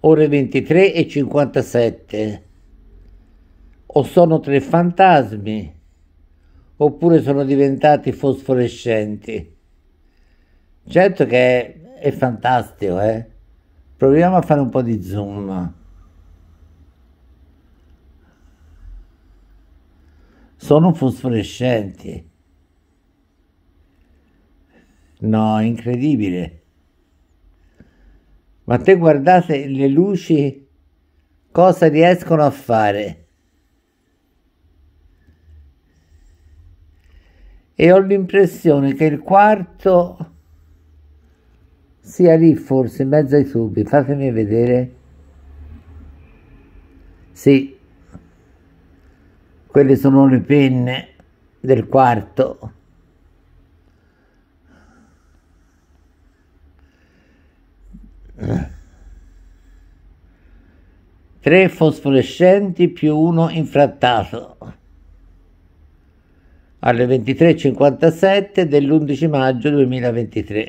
ore 23 e 57. O sono tre fantasmi, oppure sono diventati fosforescenti. Certo che è, è fantastico, eh? Proviamo a fare un po' di zoom. Sono fosforescenti. No, incredibile. Ma te guardate le luci cosa riescono a fare. E ho l'impressione che il quarto sia lì forse in mezzo ai tubi. Fatemi vedere. Sì, quelle sono le penne del quarto. 3 fosforescenti più 1 infrattato alle 23.57 dell'11 maggio 2023.